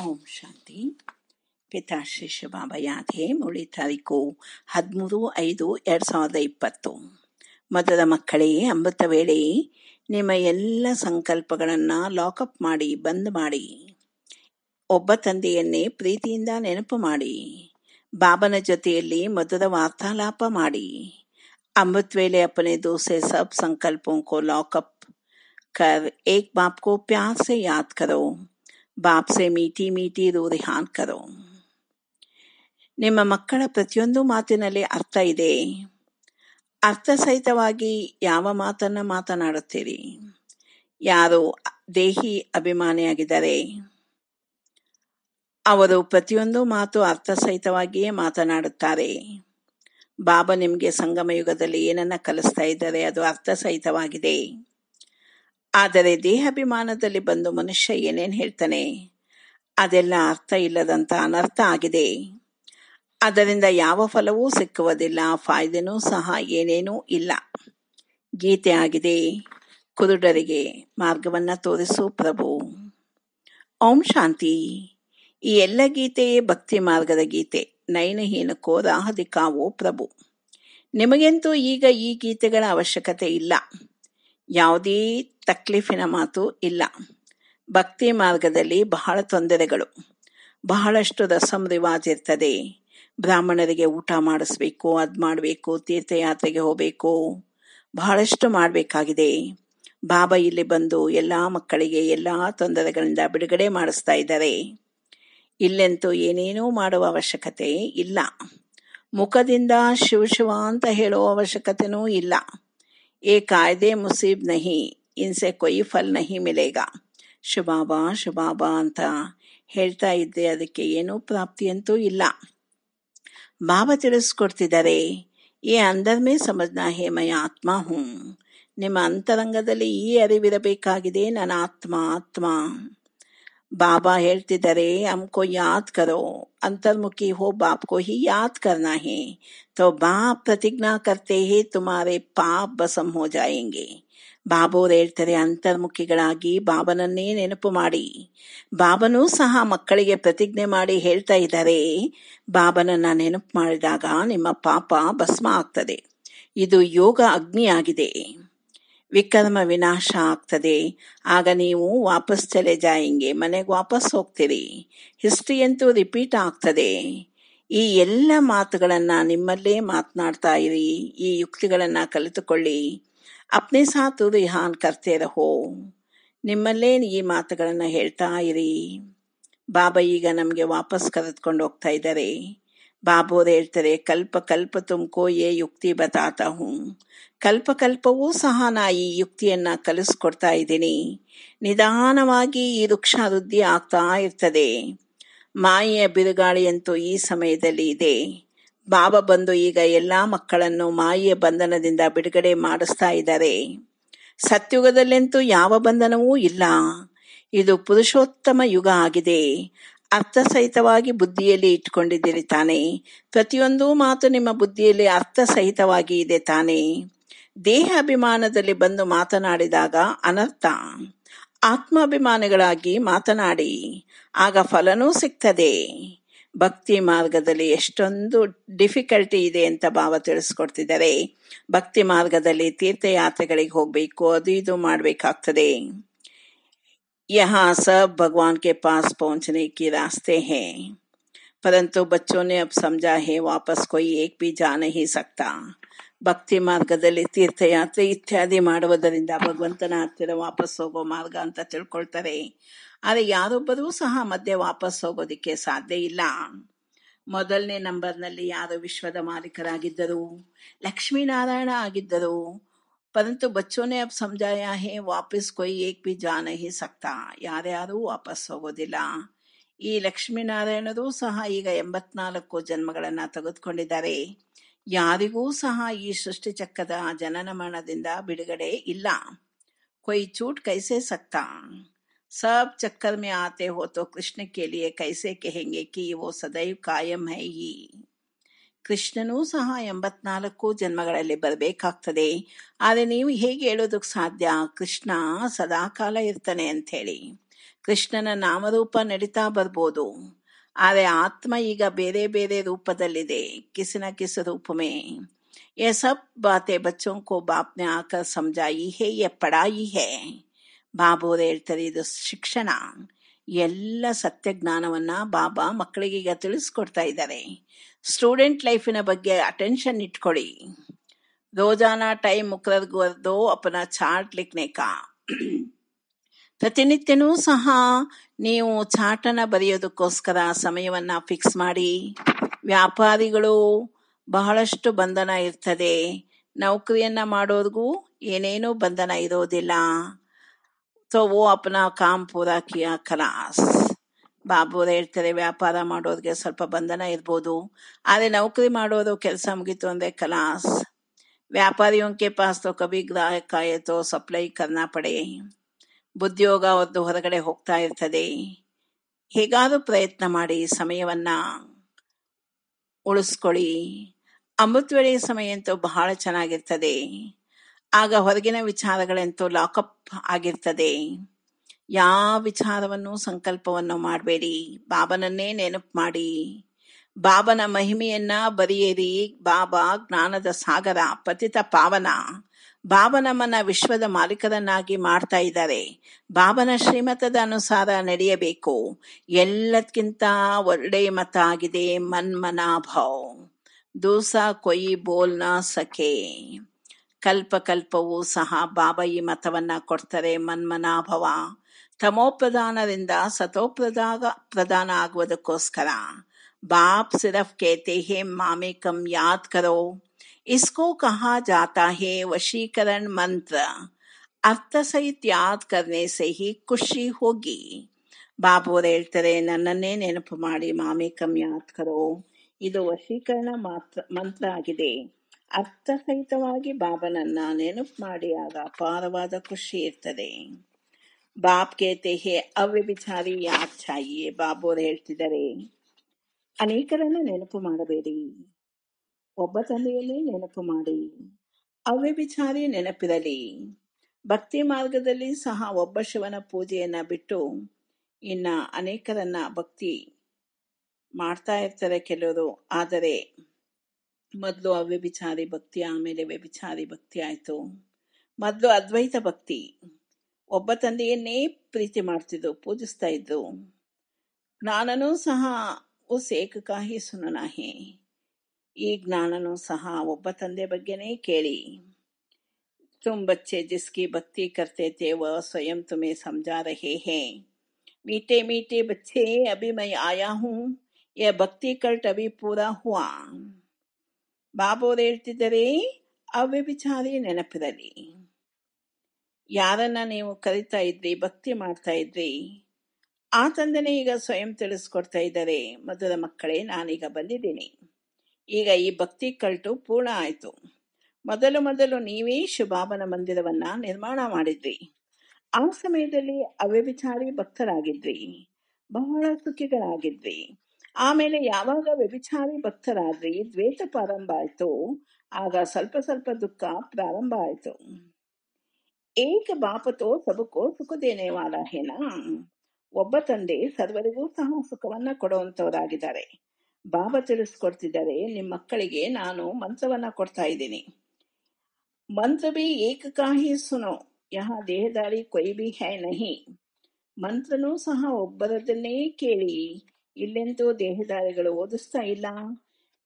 ಓಂ ಶಾಂತಿ ಪಿತಾಶ್ರೀ ಬಾಬಯಾಧೆ ಮುಳಿ ತಾರೀಕು ಹದಿಮೂರು ಐದು ಎರಡು ಸಾವಿರದ ಇಪ್ಪತ್ತು ಮದದ ಮಕ್ಕಳೇ ಅಮೃತ ವೇಳೆ ನಿಮ್ಮ ಎಲ್ಲ ಸಂಕಲ್ಪಗಳನ್ನು ಲಾಕಪ್ ಮಾಡಿ ಬಂದ್ ಮಾಡಿ ಒಬ್ಬ ತಂದೆಯನ್ನೇ ಪ್ರೀತಿಯಿಂದ ನೆನಪು ಮಾಡಿ ಬಾಬನ ಜೊತೆಯಲ್ಲಿ ಮಧುರ ವಾರ್ತಾಲಾಪ ಮಾಡಿ ಅಮೃತ ವೇಳೆ अपने ದೋಸೆ ಸಬ್ ಸಂಕಲ್ಪ ಕೋ ಲಾಕಪ್ ಕರ್ ಏಕ್ ಬಾಪ್ ಕೋ ಪ್ಯಾರ್ ಸೆ ಯಾದ ಕರೋ ಬಾಪ್ ಸೆ ಮೀಟಿ ಮೀಟಿ ಹಾನ್ ಕರೋ ನಿಮ್ಮ ಮಕ್ಕಳ ಪ್ರತಿಯೊಂದು ಮಾತಿನಲ್ಲಿ ಅರ್ಥ ಇದೆ ಅರ್ಥ ಸಹಿತವಾಗಿ ಯಾವ ಮಾತನ್ನ ಮಾತನಾಡುತ್ತೀರಿ ಯಾರು ದೇಹಿ ಅಭಿಮಾನಿಯಾಗಿದ್ದಾರೆ ಅವರು ಪ್ರತಿಯೊಂದು ಮಾತು ಅರ್ಥ ಸಹಿತವಾಗಿಯೇ ಮಾತನಾಡುತ್ತಾರೆ ಬಾಬಾ ನಿಮಗೆ ಸಂಗಮ ಯುಗದಲ್ಲಿ ಏನನ್ನ ಕಲಿಸ್ತಾ ಇದ್ದಾರೆ ಅದು ಅರ್ಥ ಸಹಿತವಾಗಿದೆ ಆದರೆ ದೇಹಾಭಿಮಾನದಲ್ಲಿ ಬಂದು ಮನುಷ್ಯ ಏನೇನು ಹೇಳ್ತಾನೆ ಅದೆಲ್ಲ ಅರ್ಥ ಇಲ್ಲದಂತ ಅನರ್ಥ ಆಗಿದೆ ಅದರಿಂದ ಯಾವ ಫಲವೂ ಸಿಕ್ಕುವುದಿಲ್ಲ ಫಾಯ್ದೆನೂ ಸಹ ಏನೇನೂ ಇಲ್ಲ ಗೀತೆ ಆಗಿದೆ ಕುರುಡರಿಗೆ ಮಾರ್ಗವನ್ನು ತೋರಿಸು ಪ್ರಭು ಓಂ ಶಾಂತಿ ಈ ಎಲ್ಲ ಗೀತೆಯೇ ಭಕ್ತಿ ಮಾರ್ಗದ ಗೀತೆ ರಾಹದಿಕಾ ರಾಹದಿಕಾವೋ ಪ್ರಭು ನಿಮಗೆಂತೂ ಈಗ ಈ ಗೀತೆಗಳ ಅವಶ್ಯಕತೆ ಇಲ್ಲ ಯಾವುದೇ ತಕ್ಲೀಫಿನ ಮಾತು ಇಲ್ಲ ಭಕ್ತಿ ಮಾರ್ಗದಲ್ಲಿ ಬಹಳ ತೊಂದರೆಗಳು ಬಹಳಷ್ಟು ರಿವಾಜ್ ಇರ್ತದೆ ಬ್ರಾಹ್ಮಣರಿಗೆ ಊಟ ಮಾಡಿಸ್ಬೇಕು ಅದು ಮಾಡಬೇಕು ತೀರ್ಥಯಾತ್ರೆಗೆ ಹೋಗಬೇಕು ಬಹಳಷ್ಟು ಮಾಡಬೇಕಾಗಿದೆ ಬಾಬಾ ಇಲ್ಲಿ ಬಂದು ಎಲ್ಲ ಮಕ್ಕಳಿಗೆ ಎಲ್ಲ ತೊಂದರೆಗಳಿಂದ ಬಿಡುಗಡೆ ಮಾಡಿಸ್ತಾ ಇದ್ದಾರೆ ಇಲ್ಲೆಂತೂ ಏನೇನೂ ಮಾಡುವ ಅವಶ್ಯಕತೆ ಇಲ್ಲ ಮುಖದಿಂದ ಶಿವ ಶಿವ ಅಂತ ಹೇಳುವ ಅವಶ್ಯಕತೆನೂ ಇಲ್ಲ ಏ ಕಾಯ್ದೆ ಮುಸೀಬ್ ನಹಿ ಇನ್ಸೆ ಕೊಯಿ ಫಲ್ ನಹಿ ಮಿಲೇಗ ಶುಭಾಬಾ ಶುಭಾಬಾ ಅಂತ ಹೇಳ್ತಾ ಇದ್ದೆ ಅದಕ್ಕೆ ಏನೂ ಪ್ರಾಪ್ತಿಯಂತೂ ಇಲ್ಲ ಬಾಬಾ ತಿಳಿಸ್ಕೊಡ್ತಿದ್ದಾರೆ ಈ ಅಂದರ್ಮೇ ಸಮಜ್ನ ಹೇ ಮಯ ಆತ್ಮ ಹ್ಞೂ ನಿಮ್ಮ ಅಂತರಂಗದಲ್ಲಿ ಈ ಅರಿವಿರಬೇಕಾಗಿದೆ ನನ್ನ ಆತ್ಮ ಆತ್ಮ ಬಾಬಾ ಹೇಳ್ತಿದ್ದಾರೆ ಅಮ್ಕೋ ಯಾದ್ ಕರೋ ಅಂತರ್ಮುಖಿ ಹೋ बाप को ಯಾದ್ याद ಹೇ ತೋ तो ಪ್ರತಿಜ್ಞಾ प्रतिज्ञा करते ಹೇ तुम्हारे पाप बसम हो ಬಾಬೋರ್ ಹೇಳ್ತಾರೆ ಅಂತರ್ಮುಖಿಗಳಾಗಿ ಬಾಬನನ್ನೇ ನೆನಪು ಮಾಡಿ ಬಾಬನೂ ಸಹ ಮಕ್ಕಳಿಗೆ ಪ್ರತಿಜ್ಞೆ ಮಾಡಿ ಹೇಳ್ತಾ ಇದ್ದಾರೆ ಬಾಬನನ್ನ ನೆನಪು ಮಾಡಿದಾಗ ನಿಮ್ಮ ಪಾಪ ಭಸ್ಮ ಆಗ್ತದೆ ಇದು ಯೋಗ ಅಗ್ನಿಯಾಗಿದೆ ವಿಕ್ರಮ ವಿನಾಶ ಆಗ್ತದೆ ಆಗ ನೀವು ವಾಪಸ್ ಚಲೆ ಜಾಯಿಂಗೆ ಮನೆಗೆ ವಾಪಸ್ ಹೋಗ್ತೀರಿ ಹಿಸ್ಟ್ರಿ ಅಂತೂ ರಿಪೀಟ್ ಆಗ್ತದೆ ಈ ಎಲ್ಲ ಮಾತುಗಳನ್ನು ನಿಮ್ಮಲ್ಲೇ ಮಾತನಾಡ್ತಾ ಇರಿ ಈ ಯುಕ್ತಿಗಳನ್ನು ಕಲಿತುಕೊಳ್ಳಿ ಅಪ್ನೇ ಸಾತು ರಿಹಾನ್ ಕರ್ತೆ ರಹೋ ನಿಮ್ಮಲ್ಲೇ ಈ ಮಾತುಗಳನ್ನು ಹೇಳ್ತಾ ಇರಿ ಬಾಬಾ ಈಗ ನಮಗೆ ವಾಪಸ್ ಕರೆದುಕೊಂಡು ಹೋಗ್ತಾ ಇದ್ದಾರೆ ಬಾಬೋರು ಹೇಳ್ತಾರೆ ಕಲ್ಪ ಕಲ್ಪ ತುಮಕೋ ಏ ಯುಕ್ತಿ ಬತಾತ ಹೂಂ ಕಲ್ಪ ಕಲ್ಪವೂ ಸಹ ನಾ ಈ ಯುಕ್ತಿಯನ್ನು ಕಲಿಸ್ಕೊಡ್ತಾ ಇದ್ದೀನಿ ನಿಧಾನವಾಗಿ ಈ ವೃಕ್ಷ ವೃದ್ಧಿ ಆಗ್ತಾ ಇರ್ತದೆ ಮಾಯೆಯ ಬಿರುಗಾಳಿಯಂತೂ ಈ ಸಮಯದಲ್ಲಿ ಇದೆ ಬಾಬಾ ಬಂದು ಈಗ ಎಲ್ಲಾ ಮಕ್ಕಳನ್ನು ಮಾಯೆಯ ಬಂಧನದಿಂದ ಬಿಡುಗಡೆ ಮಾಡಿಸ್ತಾ ಇದ್ದಾರೆ ಸತ್ಯುಗದಲ್ಲಂತೂ ಯಾವ ಬಂಧನವೂ ಇಲ್ಲ ಇದು ಪುರುಷೋತ್ತಮ ಯುಗ ಆಗಿದೆ ಅರ್ಥಸಹಿತವಾಗಿ ಬುದ್ಧಿಯಲ್ಲಿ ಇಟ್ಕೊಂಡಿದ್ದೀರಿ ತಾನೆ ಪ್ರತಿಯೊಂದು ಮಾತು ನಿಮ್ಮ ಬುದ್ಧಿಯಲ್ಲಿ ಅರ್ಥಸಹಿತವಾಗಿ ಇದೆ ತಾನೆ ದೇಹ ಅಭಿಮಾನದಲ್ಲಿ ಬಂದು ಮಾತನಾಡಿದಾಗ ಅನರ್ಥ ಆತ್ಮಾಭಿಮಾನಿಗಳಾಗಿ ಮಾತನಾಡಿ ಆಗ ಫಲನೂ ಸಿಗ್ತದೆ ಭಕ್ತಿ ಮಾರ್ಗದಲ್ಲಿ ಎಷ್ಟೊಂದು ಡಿಫಿಕಲ್ಟಿ ಇದೆ ಅಂತ ಭಾವ ತಿಳಿಸ್ಕೊಡ್ತಿದ್ದಾರೆ ಭಕ್ತಿ ಮಾರ್ಗದಲ್ಲಿ ತೀರ್ಥಯಾತ್ರೆಗಳಿಗೆ ಹೋಗಬೇಕು ಅದು ಇದು ಮಾಡಬೇಕಾಗ್ತದೆ ಯಹ ಸಬ್ ಭಗವಾನ್ ಕೆ ಪಾಸ್ पहुंचने ರಾಸ್ತೆ रास्ते हैं परंतु बच्चों ने अब समझा ವಾಪಸ್ ಕೊಯ್ ಏಕ್ ಬಿ ಜಾ नहीं सकता ಭಕ್ತಿ ಮಾರ್ಗದಲ್ಲಿ ತೀರ್ಥಯಾತ್ರೆ ಇತ್ಯಾದಿ ಮಾಡುವುದರಿಂದ ಭಗವಂತನ ಹತ್ತಿರ ವಾಪಸ್ ಹೋಗೋ ಮಾರ್ಗ ಅಂತ ತಿಳ್ಕೊಳ್ತಾರೆ ಆದರೆ ಯಾರೊಬ್ಬರೂ ಸಹ ಮಧ್ಯೆ ವಾಪಸ್ ಹೋಗೋದಿಕ್ಕೆ ಸಾಧ್ಯ ಇಲ್ಲ ಮೊದಲನೇ ನಂಬರ್ನಲ್ಲಿ ಯಾರು ವಿಶ್ವದ ಮಾಲೀಕರಾಗಿದ್ದರು ಲಕ್ಷ್ಮೀನಾರಾಯಣ ಆಗಿದ್ದರು ಪರಂತು ಬಚ್ಚೋನೆ ಅಬ್ ಸಮಜಾಯ ಹೇ ವಾಪಸ್ ಕೊಯ್ ಏಕ್ ಬಿ ಜಾನ ಹಿ ಸಕ್ತಾ ಯಾರ್ಯಾರೂ ವಾಪಸ್ ಹೋಗೋದಿಲ್ಲ ಈ ಲಕ್ಷ್ಮೀನಾರಾಯಣರು ಸಹ ಈಗ ಎಂಬತ್ನಾಲ್ಕು ಜನ್ಮಗಳನ್ನು ತೆಗೆದುಕೊಂಡಿದ್ದಾರೆ ಯಾರಿಗೂ ಸಹ ಈ ಸೃಷ್ಟಿ ಚಕ್ರದ ಜನನ ಮರಣದಿಂದ ಬಿಡುಗಡೆ ಇಲ್ಲ ಕೊಯ್ ಚೂಟ್ ಕೈಸೇ ಸಕ್ತಾ सब चक्कर में आते हो तो कृष्ण के लिए कैसे कहेंगे कि वो सदैव कायम है ही ಕೃಷ್ಣನೂ ಸಹ ಎಂಬತ್ನಾಲ್ಕು ಜನ್ಮಗಳಲ್ಲಿ ಬರಬೇಕಾಗ್ತದೆ ಆದರೆ ನೀವು ಹೇಗೆ ಹೇಳೋದಕ್ಕೆ ಸಾಧ್ಯ ಕೃಷ್ಣ ಸದಾಕಾಲ ಇರ್ತಾನೆ ಅಂಥೇಳಿ ಕೃಷ್ಣನ ನಾಮರೂಪ ನಡೀತಾ ಬರ್ಬೋದು ಆದರೆ ಆತ್ಮ ಈಗ ಬೇರೆ ಬೇರೆ ರೂಪದಲ್ಲಿದೆ ಕಿಸಿನ ಕಿಸ ರೂಪಮೇ ये सब बातें बच्चों को बाप ने आकर समझाई है ये पढ़ाई है ಬಾಬೋರು ಹೇಳ್ತಾರೆ ಇದು ಶಿಕ್ಷಣ ಎಲ್ಲ ಸತ್ಯ ಜ್ಞಾನವನ್ನ ಬಾಬಾ ಮಕ್ಕಳಿಗೆ ಈಗ ತಿಳಿಸ್ಕೊಡ್ತಾ ಇದ್ದಾರೆ ಸ್ಟೂಡೆಂಟ್ ಲೈಫಿನ ಬಗ್ಗೆ ಅಟೆನ್ಷನ್ ಇಟ್ಕೊಳ್ಳಿ ರೋಜಾನ ಟೈಮ್ ಮುಖರ್ಗೋರ್ದು ಅಪನ ಚಾಟ್ ಲಿಖನೇಕ ಪ್ರತಿನಿತ್ಯನೂ ಸಹ ನೀವು ಚಾಟನ್ನು ಬರೆಯೋದಕ್ಕೋಸ್ಕರ ಸಮಯವನ್ನ ಫಿಕ್ಸ್ ಮಾಡಿ ವ್ಯಾಪಾರಿಗಳು ಬಹಳಷ್ಟು ಬಂಧನ ಇರ್ತದೆ ನೌಕರಿಯನ್ನ ಮಾಡೋರಿಗೂ ಏನೇನೂ ಬಂಧನ ಇರೋದಿಲ್ಲ ಸೊ ಓ ಅಪ್ಪನ ಕಾಂಪುರ ಕಿಯ ಕಲಾಸ್ ಬಾಬು ಹೇಳ್ತಾರೆ ವ್ಯಾಪಾರ ಮಾಡೋರಿಗೆ ಸ್ವಲ್ಪ ಬಂಧನ ಇರ್ಬೋದು ಆದರೆ ನೌಕರಿ ಮಾಡೋದು ಕೆಲಸ ಮುಗೀತು ಅಂದರೆ ಕಲಾಸ್ ವ್ಯಾಪಾರಿಯೊಂಕೆ ಕೆ ಪಾಸ್ ಕವಿ ಗ್ರಾಹಕ ಆಯಿತೋ ಸಪ್ಲೈ ಕರ್ನಾಪಡೆ ಪಡೆ ಬುದ್ಧಿಯೋಗ ಅವರದ್ದು ಹೊರಗಡೆ ಹೋಗ್ತಾ ಇರ್ತದೆ ಹೇಗಾದರೂ ಪ್ರಯತ್ನ ಮಾಡಿ ಸಮಯವನ್ನು ಉಳಿಸ್ಕೊಳ್ಳಿ ಅಮೃತವೇಳೆಯ ಸಮಯ ಅಂತೂ ಬಹಳ ಚೆನ್ನಾಗಿರ್ತದೆ ಆಗ ಹೊರಗಿನ ವಿಚಾರಗಳೆಂತೂ ಲಾಕಪ್ ಆಗಿರ್ತದೆ ಯಾವ ವಿಚಾರವನ್ನು ಸಂಕಲ್ಪವನ್ನು ಮಾಡಬೇಡಿ ಬಾಬನನ್ನೇ ನೆನಪು ಮಾಡಿ ಬಾಬನ ಮಹಿಮೆಯನ್ನ ಬರೆಯಿರಿ ಬಾಬಾ ಜ್ಞಾನದ ಸಾಗರ ಪತಿತ ಪಾವನ ಬಾಬನ ಮನ ವಿಶ್ವದ ಮಾಲೀಕರನ್ನಾಗಿ ಮಾಡ್ತಾ ಇದ್ದಾರೆ ಬಾಬನ ಶ್ರೀಮತದ ಅನುಸಾರ ನಡೆಯಬೇಕು ಎಲ್ಲದಕ್ಕಿಂತ ಒಳ್ಳೆಯ ಮತ ಆಗಿದೆ ಮನಭಾವ್ ದೂಸ ಕೊಯಿ ಬೋಲ್ನ ಸಖೆ ಕಲ್ಪಕಲ್ಪವೂ ಸಹ ಬಾಬಾ ಈ ಮತವನ್ನ ಕೊಡ್ತಾರೆ ಮನ್ಮನಾಭವ ತಮೋಪ್ರಧಾನದಿಂದ ಸತೋಪ್ರದಾಗ ಪ್ರಧಾನ ಆಗುವುದಕ್ಕೋಸ್ಕರ ಬಾಬ್ ಸಿರಫ್ ಕೇತೆ ಹೇ मामे कम याद करो इसको कहा जाता है वशीकरण मंत्र ಅರ್ಥ ಸಹಿತ ಯಾದ್ ಕರ್ನೆ ಸಹಿ ಖುಷಿ ಹೋಗಿ ಬಾಬುವರು ಹೇಳ್ತಾರೆ ನನ್ನನ್ನೇ ನೆನಪು ಮಾಡಿ ಮಾಮಿ ಕಮ್ ಯಾದ್ ಕರೋ ಇದು ವಶೀಕರಣ ಮಾತ್ರ ಮಂತ್ರ ಆಗಿದೆ ಅರ್ಥಸಹಿತವಾಗಿ ಬಾಬನನ್ನ ನೆನಪು ಮಾಡಿಯಾಗ ಅಪಾರವಾದ ಖುಷಿ ಇರ್ತದೆ ಬಾಬ್ಗೆ ಕೇತೆ ಹೇ ಅವ್ಯಭಿಚಾರಿ ಯಾತ್ ಛಾಯಿಯೇ ಬಾಬೋರ್ ಹೇಳ್ತಿದ್ದಾರೆ ಅನೇಕರನ್ನ ನೆನಪು ಮಾಡಬೇಡಿ ಒಬ್ಬ ತಂದೆಯಲ್ಲಿ ನೆನಪು ಮಾಡಿ ಅವ್ಯಭಿಚಾರಿ ನೆನಪಿರಲಿ ಭಕ್ತಿ ಮಾರ್ಗದಲ್ಲಿ ಸಹ ಒಬ್ಬ ಶಿವನ ಪೂಜೆಯನ್ನ ಬಿಟ್ಟು ಇನ್ನ ಅನೇಕರನ್ನ ಭಕ್ತಿ ಮಾಡ್ತಾ ಇರ್ತಾರೆ ಕೆಲವರು ಆದರೆ ಮೊದಲು ಅವ್ಯ ವಿಚಾರಿ ಭಕ್ತಿ ಆಮೇಲೆ ವ್ಯಭಿಚಾರಿ ಭಕ್ತಿ ಆಯಿತು ಮೊದಲು ಅದ್ವೈತ ಭಕ್ತಿ ಒಬ್ಬ ತಂದೆಯನ್ನೇ ಪ್ರೀತಿ ಮಾಡ್ತಿದ್ರು ಪೂಜಿಸ್ತಾ ಇದ್ರು ಜ್ಞಾನನೂ ಸಹ ಉಸ್ ಏಕಕಾಹಿ ಸುನನಾಹಿ ಈ ಜ್ಞಾನನೂ ಸಹ ಒಬ್ಬ ತಂದೆ ಬಗ್ಗೆನೇ ಕೇಳಿ तुम बच्चे जिसकी भक्ति करते थे वह स्वयं तुम्हें समझा रहे हैं मीठे मीठे बच्चे अभी मैं आया हूँ यह भक्ति कल्ट अभी पूरा हुआ ಬಾಬೋರ್ ಹೇಳ್ತಿದ್ದಾರೆ ಅವ್ಯಭಿಚಾರಿ ನೆನಪಿರಲಿ ಯಾರನ್ನ ನೀವು ಕರಿತಾ ಇದ್ರಿ ಭಕ್ತಿ ಮಾಡ್ತಾ ಇದ್ರಿ ಆ ತಂದನೆ ಈಗ ಸ್ವಯಂ ತಿಳಿಸ್ಕೊಡ್ತಾ ಇದ್ದಾರೆ ಮಧುರ ಮಕ್ಕಳೇ ನಾನೀಗ ಬಂದಿದ್ದೀನಿ ಈಗ ಈ ಭಕ್ತಿ ಕಲ್ಟು ಪೂರ್ಣ ಆಯಿತು ಮೊದಲು ಮೊದಲು ನೀವೇ ಶುಭಾಬನ ಮಂದಿರವನ್ನ ನಿರ್ಮಾಣ ಮಾಡಿದ್ರಿ ಆ ಸಮಯದಲ್ಲಿ ಅವ್ಯಭಿಚಾರಿ ಭಕ್ತರಾಗಿದ್ವಿ ಬಹಳ ಸುಖಿಗಳಾಗಿದ್ರಿ ಆಮೇಲೆ ಯಾವಾಗ ವ್ಯಭಿಚಾರಿ ಭಕ್ತರಾದ್ರಿ ದ್ವೇತ ಪ್ರಾರಂಭ ಆಯ್ತು ಆಗ ಸ್ವಲ್ಪ ಸ್ವಲ್ಪ ದುಃಖ ಪ್ರಾರಂಭ ಆಯ್ತು ಏಕ ಬಾಪತೋ ಸಬಕೋ ಸುಖದೇನೆ ಹೇನಾ ಒಬ್ಬ ತಂದೆ ಸರ್ವರಿಗೂ ಸಹ ಸುಖವನ್ನ ಕೊಡುವಂತವರಾಗಿದ್ದಾರೆ ಬಾಬಾ ತಿಳಿಸ್ಕೊಡ್ತಿದ್ದಾರೆ ನಿಮ್ಮ ಮಕ್ಕಳಿಗೆ ನಾನು ಮಂತ್ರವನ್ನ ಕೊಡ್ತಾ ಇದ್ದೀನಿ ಮಂತ್ರ ಬಿ ಏಕಕಾಹಿ ಸುನೋ ಯಹ ದೇಹದಾರಿ ಕೊಯ್ ಬಿ ಹೈ ನಹಿ ಮಂತ್ರನೂ ಸಹ ಒಬ್ಬರದನ್ನೇ ಕೇಳಿ ಇಲ್ಲೆಂತೂ ದೇಹದಾರಿಗಳು ಓದಿಸ್ತಾ ಇಲ್ಲ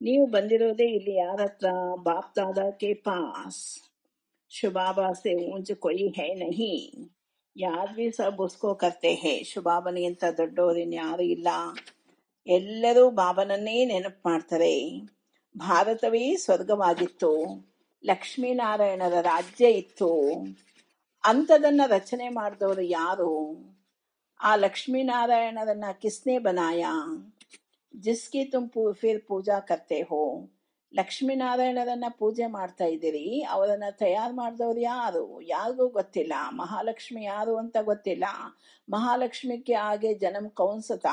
ನೀವು ಬಂದಿರೋದೇ ಇಲ್ಲಿ ಯಾರ ಹತ್ರ ಬಾಪ್ ದಾದ ಕೆ ಪಾಸ್ ಶುಭಾಭಾಸೆ ಸೆ ಕೊಯಿ ಹೇ ನಹಿ ಯಾದ್ವಿ ಸಹ ಬುಸ್ಕೋ ಕರ್ತೆ ಹೇ ಶುಭಾಬನಿಗಿಂತ ದೊಡ್ಡವರಿನ್ ಯಾರು ಇಲ್ಲ ಎಲ್ಲರೂ ಬಾಬನನ್ನೇ ನೆನಪು ಮಾಡ್ತಾರೆ ಭಾರತವೇ ಸ್ವರ್ಗವಾಗಿತ್ತು ಲಕ್ಷ್ಮೀನಾರಾಯಣರ ರಾಜ್ಯ ಇತ್ತು ಅಂಥದನ್ನ ರಚನೆ ಮಾಡಿದವರು ಯಾರು ಆ ಲಕ್ಷ್ಮೀನಾರಾಯಣರನ್ನ ಕಿಸ್ನೆ ಬನಾಯ किसने बनाया जिसकी तुम ಪೂಜಾ फिर पूजा करते ಪೂಜೆ ಮಾಡ್ತಾ ಇದ್ದೀರಿ ಅವರನ್ನ ತಯಾರು ಮಾಡಿದವ್ರು ಯಾರು ಯಾರಿಗೂ ಗೊತ್ತಿಲ್ಲ ಮಹಾಲಕ್ಷ್ಮಿ ಯಾರು ಅಂತ ಗೊತ್ತಿಲ್ಲ ಮಹಾಲಕ್ಷ್ಮಿಗೆ ಹಾಗೆ ಜನಮ್ ಕೌನ್ಸತ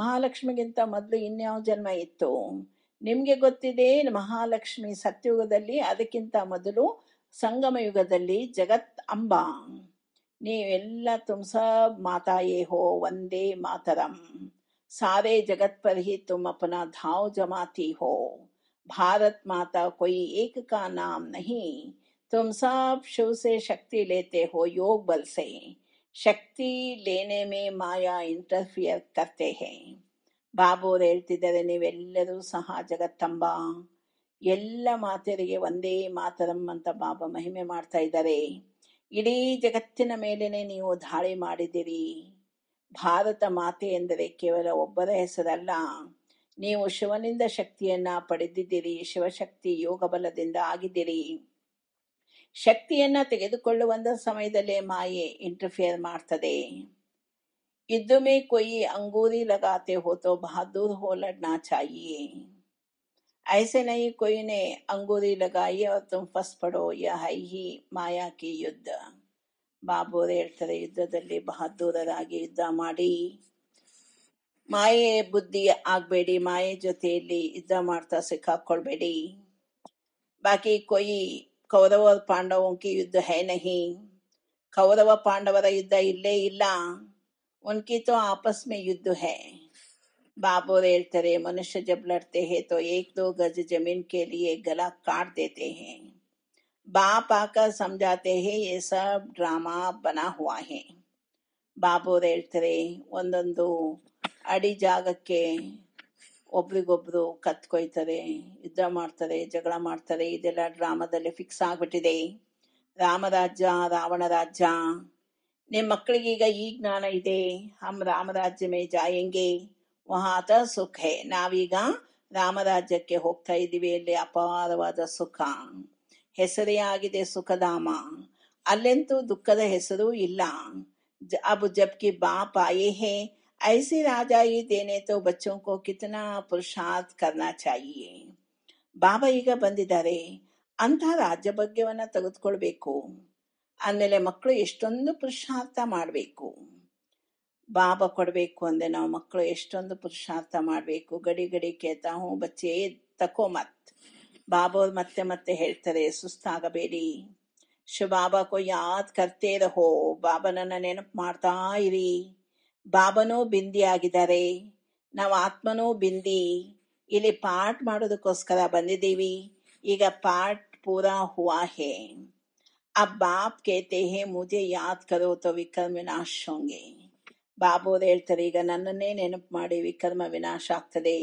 ಮಹಾಲಕ್ಷ್ಮಿಗಿಂತ ಮೊದಲು ಇನ್ಯಾವ ಜನ್ಮ ಇತ್ತು ನಿಮಗೆ ಗೊತ್ತಿದೆ ಮಹಾಲಕ್ಷ್ಮಿ ಸತ್ಯಯುಗದಲ್ಲಿ ಅದಕ್ಕಿಂತ ಮೊದಲು ಸಂಗಮ ಯುಗದಲ್ಲಿ ಜಗತ್ ಅಂಬಾ ನೀವೆಲ್ಲ ತುಮ್ ಸಾಬ್ ಮಾತಾಯೇ ಹೋ ವಂದೇ ಮಾತರಂ ಸಾವೇ ಜಗತ್ ಪರಿಹಿ ತುಮ್ ಅಪನ ಧಾವು ಜಮತಿ ಹೋ ಭಾರತ ಮಾತಾ کوئی ಏಕ್ ಕಾ ನಾಮ್ ನಹೀ ತುಮ್ ಸಾಬ್ ಶೂ سے ಶಕ್ತಿ ಲೇತೆ ಹೋ ಯೋಗ ಬಲ್ ಸೇ ಶಕ್ತಿ ಲೇನೇ ಮೇ ಮಾಯಾ ಇಂಟರ್ಫಿಯರ್ ಕರ್ತೆ ಹೇ ಬಾಬೋ ಹೇಳ್ತಿದೇವೆ ನೀವೆಲ್ಲರು ಸಹ ಜಗತ್ತಂಬಾ ಎಲ್ಲ ಮಾತೆಗೆ ವಂದೇ ಮಾತರಂ ಅಂತ ಬಾಬ ಮಹಿಮೆ ಮಾಡ್ತಾ ಇದಾರೆ ಇಡೀ ಜಗತ್ತಿನ ಮೇಲೇನೆ ನೀವು ದಾಳಿ ಮಾಡಿದಿರಿ ಭಾರತ ಮಾತೆ ಎಂದರೆ ಕೇವಲ ಒಬ್ಬರ ಹೆಸರಲ್ಲ ನೀವು ಶಿವನಿಂದ ಶಕ್ತಿಯನ್ನ ಪಡೆದಿದ್ದೀರಿ ಶಿವಶಕ್ತಿ ಯೋಗ ಬಲದಿಂದ ಆಗಿದ್ದೀರಿ ಶಕ್ತಿಯನ್ನ ತೆಗೆದುಕೊಳ್ಳುವಂತ ಸಮಯದಲ್ಲೇ ಮಾಯೆ ಇಂಟರ್ಫಿಯರ್ ಮಾಡ್ತದೆ ಇದ್ದು ಮೇ ಕೊಯಿ ಅಂಗೂರಿ ಲಗಾತೆ ಹೋತೋ ಬಹದ್ದೂರ್ ಹೋಲಡ್ನಾ ಚಾಯಿಯೇ ಐಸೆ नहीं कोई ने अंगूरी लगाई और तुम फंस पड़ो ಮಾಯಾ ಕಿ ಯುದ್ಧ ಬಾಬೋರು ಹೇಳ್ತಾರೆ ಯುದ್ಧದಲ್ಲಿ ಬಹದ್ದೂರರಾಗಿ ಯುದ್ಧ ಮಾಡಿ ಮಾಯೆ ಬುದ್ಧಿ ಆಗ್ಬೇಡಿ ಮಾಯೆ ಜೊತೆಯಲ್ಲಿ ಯುದ್ಧ ಮಾಡ್ತಾ ಸಿಕ್ಕಾಕೊಳ್ಬೇಡಿ ಬಾಕಿ ಕೊಯಿ ಕೌರವ ಪಾಂಡವಂಕಿ ಯುದ್ಧ ಹೇ ನಹಿ ಕೌರವ ಪಾಂಡವರ ಯುದ್ಧ ಇಲ್ಲೇ ಇಲ್ಲ ಉನ್ಕಿ ತೋ ಆಪಸ್ ಮೇ ಯುದ್ಧ ಹೇ बापो रे ते मनुष्य जब लड़ते हे तो एक दो गरज जमीन के लिए गला काट देते हैं बापा का समझाते हैं ये सब ड्रामा बना हुआ है बापो रे ते ಒಂದೊಂದು ಅಡಿ ಜಾಗಕ್ಕೆ ಒಬಲಿಗೊಬ್ರು ಕತ್ಕೊಯಿತರೆ ಇದ್ರಾ ಮಾಡತರೆ ಜಗಳ ಮಾಡತರೆ ಇದೆಲ್ಲಾ ಡ್ರಾಮಾದಲ್ಲಿ ಫಿಕ್ಸ್ ಆಗಬಿಡಿದೆ ರಾಮರಾಜಾ ರಾವಣರಾಜಾ ನಿಮ್ ಮಕ್ಕಳಿಗೆ ಈಗ ಈ ಜ್ಞಾನ ಇದೆ हम रामराज्य में जाएंगे ಮಹಾತ ಸುಖೆ ನಾವೀಗ ರಾಮರಾಜ್ಯಕ್ಕೆ ಹೋಗ್ತಾ ಇದ್ದೀವಿ ಅಲ್ಲಿ ಅಪಾರವಾದ ಸುಖ ಹೆಸರೇ ಆಗಿದೆ ಸುಖಧಾಮ ಅಲ್ಲೆಂತೂ ದುಃಖದ ಹೆಸರು ಇಲ್ಲ ಅಬು ಜಬ್ಕಿ ಬಾ ಆಯೇ ಹೇ ಐಸಿ ರಾಜ ಇದೇನೆ ದೇನೆ ತೋ ಕೋ ಕಿತನಾ ಪುರುಷಾರ್ಥ ಕರ್ನಾ ಚಾಯಿಯೇ ಬಾಬಾ ಈಗ ಬಂದಿದ್ದಾರೆ ಅಂತ ರಾಜ್ಯ ಭಾಗ್ಯವನ್ನ ತೆಗೆದುಕೊಳ್ಬೇಕು ಆಮೇಲೆ ಮಕ್ಕಳು ಎಷ್ಟೊಂದು ಪುರುಷಾರ್ಥ ಮಾಡಬೇಕು ಬಾಬ ಕೊಡಬೇಕು ಅಂದೆ ನಾವು ಮಕ್ಕಳು ಎಷ್ಟೊಂದು ಪುರುಷಾರ್ಥ ಮಾಡಬೇಕು ಗಡಿ ಗಡಿ ಕೇಳ್ತಾ ಹ್ಞೂ ಬಚ್ಚೆ ತಕೋ ಮತ್ ಬಾಬ ಮತ್ತೆ ಮತ್ತೆ ಹೇಳ್ತಾರೆ ಸುಸ್ತಾಗಬೇಡಿ ಶಿವ ಕೊ ಯಾದ್ ಕರ್ತೇರ ಹೋ ಬಾಬನನ್ನ ನೆನಪು ಮಾಡ್ತಾ ಇರಿ ಬಾಬನೂ ಬಿಂದಿ ಆಗಿದ್ದಾರೆ ನಾವು ಆತ್ಮನೂ ಬಿಂದಿ ಇಲ್ಲಿ ಪಾಠ ಮಾಡೋದಕ್ಕೋಸ್ಕರ ಬಂದಿದ್ದೀವಿ ಈಗ ಪಾಠ ಪೂರ ಹುವಾ ಹೇ ಆ बाप ಹೇ ಹೇ मुझे याद करो तो ಬಾಬು ಹೇಳ್ತಾರೆ ಈಗ ನನ್ನನ್ನೇ ನೆನಪು ಮಾಡಿ ವಿಕರ್ಮ ವಿನಾಶ ಆಗ್ತದೆ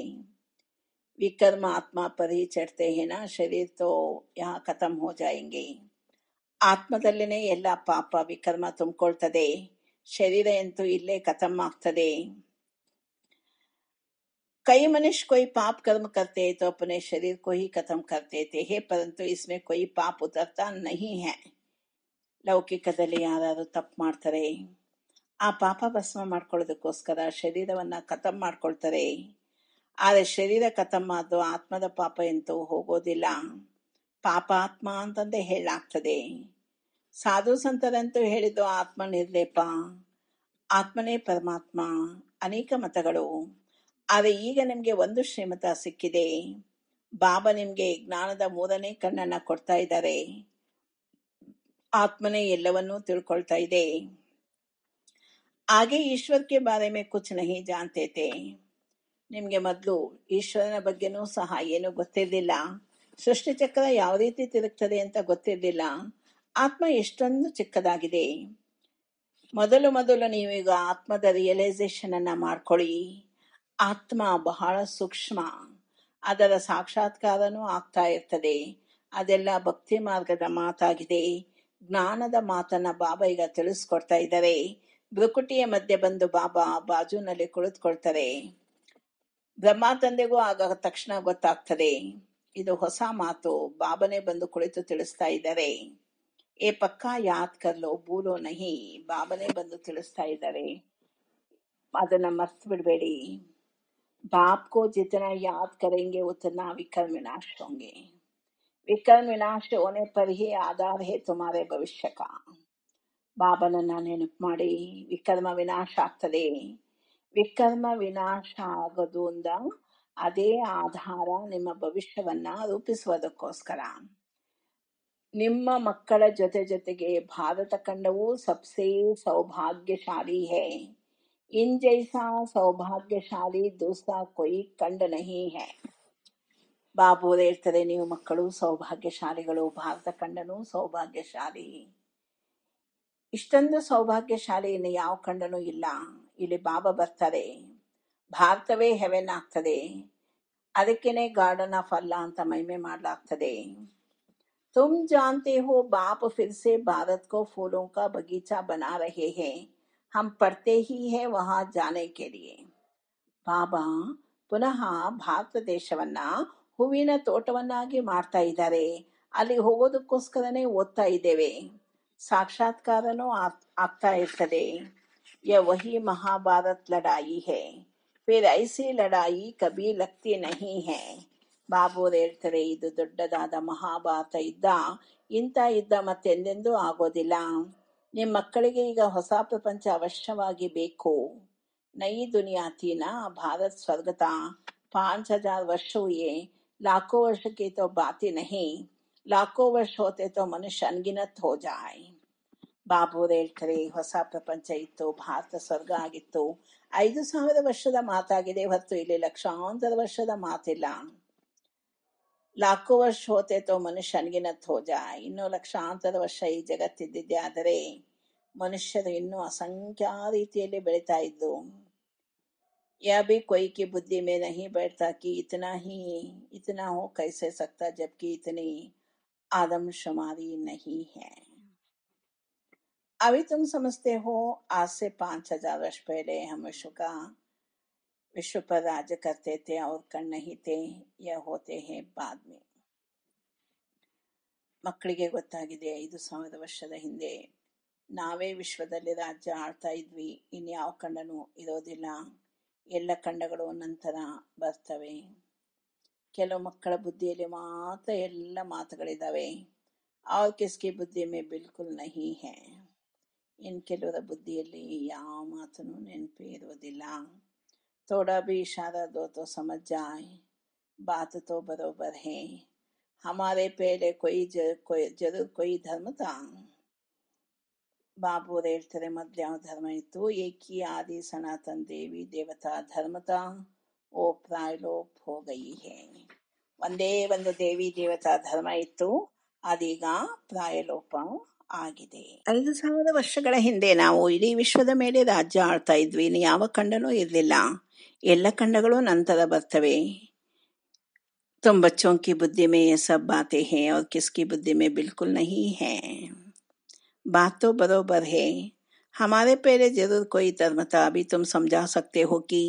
ವಿಕರ್ಮ ಆತ್ಮ ಪರಿಚರ್ತೆ ಹೇನ ಶರೀರ ತೋ ಯಾ ಖತಮ್ ಹೋ ಜಾಯಂಗೆ ಆತ್ಮದಲ್ಲಿನೇ ಎಲ್ಲ ಪಾಪ ವಿಕರ್ಮ ತುಂಬಿಕೊಳ್ತದೆ ಶರೀರ ಎಂತೂ ಇಲ್ಲೇ ಖತಮ್ ಆಗ್ತದೆ ಕೈ ಮನುಷ್ಯ ಕೊಯ್ ಪಾಪ ಕರ್ಮ ಕರ್ತೇ ತೋ ಅಪನೆ ಶರೀರ ಹಿ ಕಥಂ ಕರ್ತೇ ತೆ ಹೇ ಪರಂತು ಇಸ್ಮೆ ಕೊಯಿ ಪಾಪ ಉತರ್ತಾ ನಹಿ ಹೇ ಲೌಕಿಕದಲ್ಲಿ ಯಾರಾದ್ರೂ ತಪ್ಪು ಮಾಡ್ತಾರೆ ಆ ಪಾಪ ಭಸ್ಮ ಮಾಡ್ಕೊಳ್ಳೋದಕ್ಕೋಸ್ಕರ ಶರೀರವನ್ನು ಕತಮ್ ಮಾಡ್ಕೊಳ್ತಾರೆ ಆದರೆ ಶರೀರ ಕತಮ್ ಅದು ಆತ್ಮದ ಪಾಪ ಎಂತೂ ಹೋಗೋದಿಲ್ಲ ಪಾಪ ಆತ್ಮ ಅಂತಂದೇ ಹೇಳಾಗ್ತದೆ ಸಾಧು ಸಂತರಂತೂ ಹೇಳಿದ್ದು ನಿರ್ಲೇಪ ಆತ್ಮನೇ ಪರಮಾತ್ಮ ಅನೇಕ ಮತಗಳು ಆದರೆ ಈಗ ನಿಮಗೆ ಒಂದು ಶ್ರೀಮತ ಸಿಕ್ಕಿದೆ ಬಾಬಾ ನಿಮಗೆ ಜ್ಞಾನದ ಮೂರನೇ ಕಣ್ಣನ್ನು ಕೊಡ್ತಾ ಇದ್ದಾರೆ ಆತ್ಮನೇ ಎಲ್ಲವನ್ನೂ ತಿಳ್ಕೊಳ್ತಾ ಇದೆ ಆಗೆ ಈಶ್ವರಕ್ಕೆ के बारे में कुछ नहीं जानते ನಿಮಗೆ ಮೊದಲು ಈಶ್ವರನ ಬಗ್ಗೆನೂ ಸಹ ಏನು ಗೊತ್ತಿರಲಿಲ್ಲ ಸೃಷ್ಟಿ ಚಕ್ರ ಯಾವ ರೀತಿ ತಿರುಗ್ತದೆ ಅಂತ ಗೊತ್ತಿರಲಿಲ್ಲ ಆತ್ಮ ಎಷ್ಟೊಂದು ಚಿಕ್ಕದಾಗಿದೆ ಮೊದಲು ಮೊದಲು ನೀವೀಗ ಆತ್ಮದ ರಿಯಲೈಸೇಷನ್ ಅನ್ನ ಮಾಡ್ಕೊಳ್ಳಿ ಆತ್ಮ ಬಹಳ ಸೂಕ್ಷ್ಮ ಅದರ ಸಾಕ್ಷಾತ್ಕಾರನೂ ಆಗ್ತಾ ಇರ್ತದೆ ಅದೆಲ್ಲ ಭಕ್ತಿ ಮಾರ್ಗದ ಮಾತಾಗಿದೆ ಜ್ಞಾನದ ಮಾತನ್ನ ಬಾಬಾ ಈಗ ತಿಳಿಸ್ಕೊಡ್ತಾ ಇದ್ದಾರೆ ಬೃಕುಟಿಯ ಮಧ್ಯೆ ಬಂದು ಬಾಬಾ ಬಾಜುನಲ್ಲಿ ಕುಳಿತುಕೊಳ್ತಾರೆ ಬ್ರಹ್ಮ ತಂದೆಗೂ ಆಗ ತಕ್ಷಣ ಗೊತ್ತಾಗ್ತದೆ ಇದು ಹೊಸ ಮಾತು ಬಾಬನೇ ಬಂದು ಕುಳಿತು ತಿಳಿಸ್ತಾ ಇದ್ದಾರೆ ಏ ಪಕ್ಕಾ ಯಾದ್ ಕರ್ಲೋ ಬೂಲೋ ನಹಿ ಬಾಬನೇ ಬಂದು ತಿಳಿಸ್ತಾ ಇದ್ದಾರೆ ಅದನ್ನ ಮರ್ತು ಬಿಡಬೇಡಿ बाप ಜಿತನ ಜಿತನ ಕರೆಂಗೆ ಉತ್ತನ उतना विकल विनाश ವಿಕಲ್ विकल विनाश होने पर ಹೇ आधार ಭವಿಷ್ಯಕ ಬಾಬನನ್ನ ನೆನಪು ಮಾಡಿ ವಿಕರ್ಮ ವಿನಾಶ ಆಗ್ತದೆ ವಿಕರ್ಮ ವಿನಾಶ ಆಗೋದು ಅಂದ ಅದೇ ಆಧಾರ ನಿಮ್ಮ ಭವಿಷ್ಯವನ್ನ ರೂಪಿಸುವುದಕ್ಕೋಸ್ಕರ ನಿಮ್ಮ ಮಕ್ಕಳ ಜೊತೆ ಜೊತೆಗೆ ಭಾರತ ಖಂಡವು ಸಬ್ಸೆ ಸೌಭಾಗ್ಯಶಾಲಿ ಹೇ ಇನ್ ಜೈಸಾ ಸೌಭಾಗ್ಯಶಾಲಿ ದೂಸಾ ಕೊಯ್ ಕಂಡ ನಹಿ ಹೇ ಬಾಬು ಹೇಳ್ತಾರೆ ನೀವು ಮಕ್ಕಳು ಸೌಭಾಗ್ಯಶಾಲಿಗಳು ಭಾರತ ಕಂಡನು ಸೌಭಾಗ್ಯಶಾಲಿ ಇಷ್ಟೊಂದು ಸೌಭಾಗ್ಯಶಾಲಿಯನ್ನು ಯಾವ ಕಂಡನೂ ಇಲ್ಲ ಇಲ್ಲಿ ಬಾಬಾ ಬರ್ತಾರೆ ಭಾರತವೇ ಹೆವೆನ್ ಆಗ್ತದೆ ಅದಕ್ಕೇನೆ ಗಾರ್ಡನ್ ಆಫ್ ಅಲ್ಲ ಅಂತ ಮಹಿಮೆ ಮಾಡಲಾಗ್ತದೆ ತುಮ್ ಜಾನ್ತೆ ಹೋ ಬಾಪ್ ಫಿರ್ಸೆ ಭಾರತ್ ಕೋ ಫೂಲೋಂ ಕಾ ಬಗೀಚಾ ಬನಾ ರಹೆ ಹೇ ಹಮ್ ಪಡ್ತೆ ಹಿ ಹೇ ವಹಾ ಜಾನೆ ಕೇಳಿಯೇ ಬಾಬಾ ಪುನಃ ಭಾರತ ದೇಶವನ್ನ ಹೂವಿನ ತೋಟವನ್ನಾಗಿ ಮಾಡ್ತಾ ಇದ್ದಾರೆ ಅಲ್ಲಿ ಹೋಗೋದಕ್ಕೋಸ್ಕರನೇ ಓದ್ತಾ ಇದ್ದೇವೆ ಸಾಕ್ಷಾತ್ಕಾರನೂ ಆಗ್ತಾ ಇರ್ತದೆ ಯ ವಹಿ ಮಹಾಭಾರತ್ ಲಡಾಯಿ है ಐಸಿ ಲಡಾಯಿ लड़ाई कभी लगती ಹೇ है ಹೇಳ್ತಾರೆ ಇದು ದೊಡ್ಡದಾದ ಮಹಾಭಾರತ ಇದ್ದ ಇಂಥ ಇದ್ದ ಮತ್ತೆಂದೆಂದೂ ಆಗೋದಿಲ್ಲ ನಿಮ್ಮ ಮಕ್ಕಳಿಗೆ ಈಗ ಹೊಸ ಪ್ರಪಂಚ ಅವಶ್ಯವಾಗಿ ಬೇಕು ನೈ ದುನಿಯಾತೀನ ಭಾರತ್ ಸ್ವರ್ಗತ ಪಾಂಚ್ ಹಜಾರ್ ವರ್ಷವೇ ಲಾಖೋ ವರ್ಷಕ್ಕೆ ತೋ ಬಾತಿ ನಹಿ लाखों ವರ್ಷ ಹೋತೆ ತೋ ಮನುಷ್ಯ ಅನ್ಗಿನತ್ ಹೋಜಾಯ್ जाए ಹೇಳ್ತಾರೆ ಹೊಸ ಪ್ರಪಂಚ ಇತ್ತು ಭಾರತ ಸ್ವರ್ಗ ಆಗಿತ್ತು ಐದು ಸಾವಿರ ವರ್ಷದ ಮಾತಾಗಿದೆ ಹೊತ್ತು ಇಲ್ಲಿ ಲಕ್ಷಾಂತರ ವರ್ಷದ ಮಾತಿಲ್ಲ ಲಾಖೋ ವರ್ಷ ಹೋತೆ ತೋ ಅನ್ಗಿನತ್ ಹೋಜಾಯ್ ಇನ್ನೂ ಲಕ್ಷಾಂತರ ವರ್ಷ ಈ ಜಗತ್ತಿದ್ದಿದೆ ಆದರೆ ಮನುಷ್ಯರು ಇನ್ನೂ ಅಸಂಖ್ಯಾ ರೀತಿಯಲ್ಲಿ ಬೆಳೀತಾ ಇದ್ದು यह भी कोई ಬುದ್ಧಿ बुद्धि में ಕಿ ಇತನಾ ಹಿ ಇತನಾ ही इतना हो कैसे आदम शुमारी नहीं है अभी तुम समझते हो आज से पांच हजार वर्ष पहले हम विश्व का विश्व पर राज्य करते थे और कर नहीं थे यह होते हैं बाद में ಮಕ್ಕಳಿಗೆ ಗೊತ್ತಾಗಿದೆ ಐದು ಸಾವಿರ ವರ್ಷದ ಹಿಂದೆ ನಾವೇ ವಿಶ್ವದಲ್ಲಿ ರಾಜ್ಯ ಆಳ್ತಾ ಇದ್ವಿ ಇನ್ಯಾವ ಖಂಡನೂ ಇರೋದಿಲ್ಲ ಎಲ್ಲ ಖಂಡಗಳು ನಂತರ ಬರ್ತವೆ ಕೆಲವು ಮಕ್ಕಳ ಬುದ್ಧಿಯಲ್ಲಿ ಮಾತ್ರ ಎಲ್ಲ ಮಾತುಗಳಿದ್ದಾವೆ और किसकी बुद्धि में बिल्कुल नहीं है ಇನ್ ಕೆಲವರ ಬುದ್ಧಿಯಲ್ಲಿ ಯಾವ ಮಾತನೂ ನೆನಪೇ ಇರೋದಿಲ್ಲ थोड़ा भी इशारा दो तो समझ जाए बात तो बरोबर है हमारे पहले कोई जर, कोई जरूर कोई धर्म था ಬಾಬು ಹೇಳ್ತಾರೆ ಮೊದ್ಲು ಯಾವ ಧರ್ಮ ಇತ್ತು ಏಕಿ ಆದಿ ಸನಾತನ ದೇವಿ ದೇವತಾ ಧರ್ಮತ ಪ್ರಾಯಲೋಪೋಗೈಹೇಣಿ ಒಂದೇ ಒಂದು ದೇವಿ ದೇವತಾ ಧರ್ಮ ಇತ್ತು ಅದೀಗ ಪ್ರಾಯಲೋಪ ಆಗಿದೆ ಐದು ಸಾವಿರ ವರ್ಷಗಳ ಹಿಂದೆ ನಾವು ಇಡೀ ವಿಶ್ವದ ಮೇಲೆ ರಾಜ್ಯ ಆಳ್ತಾ ಇದ್ವಿ ಇನ್ನು ಯಾವ ಖಂಡನೂ ಇರಲಿಲ್ಲ ಎಲ್ಲ ಖಂಡಗಳು ನಂತರ ಬರ್ತವೆ ತುಂಬ ಚೌಂಕಿ ಬುದ್ಧಿಮೆ ಸಬ್ ಬಾತೆ ಹೇ सब ಕಿಸ್ಕಿ हैं ಬಿಲ್ಕುಲ್ ನಹಿ ಹೇ ಬಾತೋ बिल्कुल नहीं ಹಮಾರೇ ಪೇರೆ ಜರೂರ್ बरोबर है ಅಭಿ ತುಮ್ जरूर ಸಕ್ತೆ ಹೋಗಿ